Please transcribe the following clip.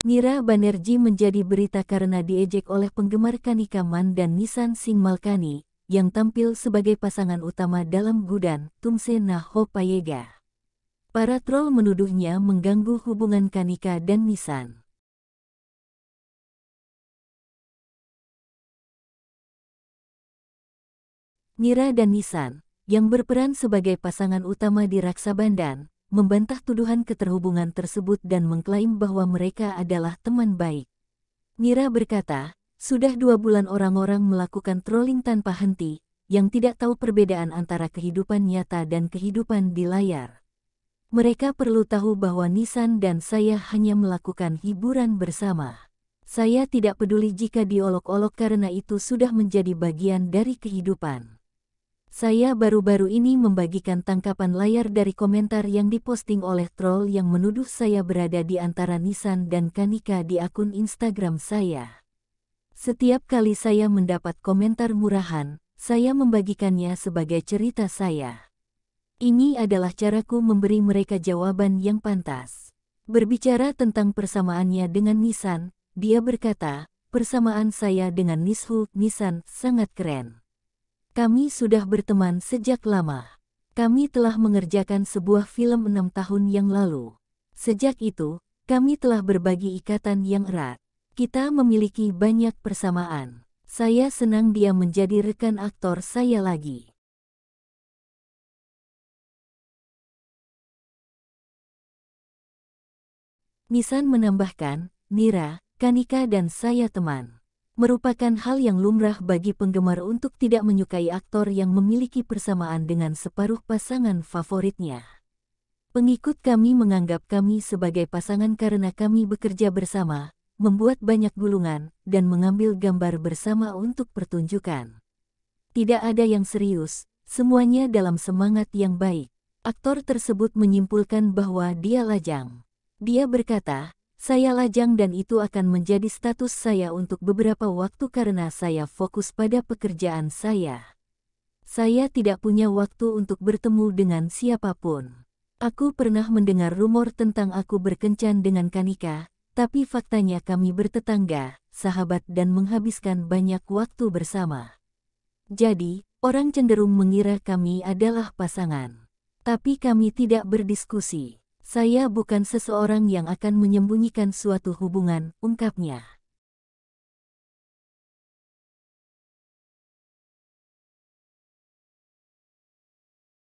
Mira Banerjee menjadi berita karena diejek oleh penggemar Kanika Man dan Nissan Singh Malkani, yang tampil sebagai pasangan utama dalam Gudan, Tumse Naho Payega. Para troll menuduhnya mengganggu hubungan Kanika dan Nissan. Mira dan Nisan, yang berperan sebagai pasangan utama di Raksa Bandan, membantah tuduhan keterhubungan tersebut dan mengklaim bahwa mereka adalah teman baik. Mira berkata, sudah dua bulan orang-orang melakukan trolling tanpa henti, yang tidak tahu perbedaan antara kehidupan nyata dan kehidupan di layar. Mereka perlu tahu bahwa Nisan dan saya hanya melakukan hiburan bersama. Saya tidak peduli jika diolok-olok karena itu sudah menjadi bagian dari kehidupan. Saya baru-baru ini membagikan tangkapan layar dari komentar yang diposting oleh troll yang menuduh saya berada di antara Nissan dan Kanika di akun Instagram saya. Setiap kali saya mendapat komentar murahan, saya membagikannya sebagai cerita saya. Ini adalah caraku memberi mereka jawaban yang pantas. Berbicara tentang persamaannya dengan Nissan, dia berkata, persamaan saya dengan Nishu, Nissan sangat keren. Kami sudah berteman sejak lama. Kami telah mengerjakan sebuah film enam tahun yang lalu. Sejak itu, kami telah berbagi ikatan yang erat. Kita memiliki banyak persamaan. Saya senang dia menjadi rekan aktor saya lagi. Nisan menambahkan, Nira, Kanika dan saya teman merupakan hal yang lumrah bagi penggemar untuk tidak menyukai aktor yang memiliki persamaan dengan separuh pasangan favoritnya. Pengikut kami menganggap kami sebagai pasangan karena kami bekerja bersama, membuat banyak gulungan, dan mengambil gambar bersama untuk pertunjukan. Tidak ada yang serius, semuanya dalam semangat yang baik. Aktor tersebut menyimpulkan bahwa dia lajang. Dia berkata, saya lajang dan itu akan menjadi status saya untuk beberapa waktu karena saya fokus pada pekerjaan saya. Saya tidak punya waktu untuk bertemu dengan siapapun. Aku pernah mendengar rumor tentang aku berkencan dengan Kanika, tapi faktanya kami bertetangga, sahabat dan menghabiskan banyak waktu bersama. Jadi, orang cenderung mengira kami adalah pasangan. Tapi kami tidak berdiskusi. Saya bukan seseorang yang akan menyembunyikan suatu hubungan, ungkapnya.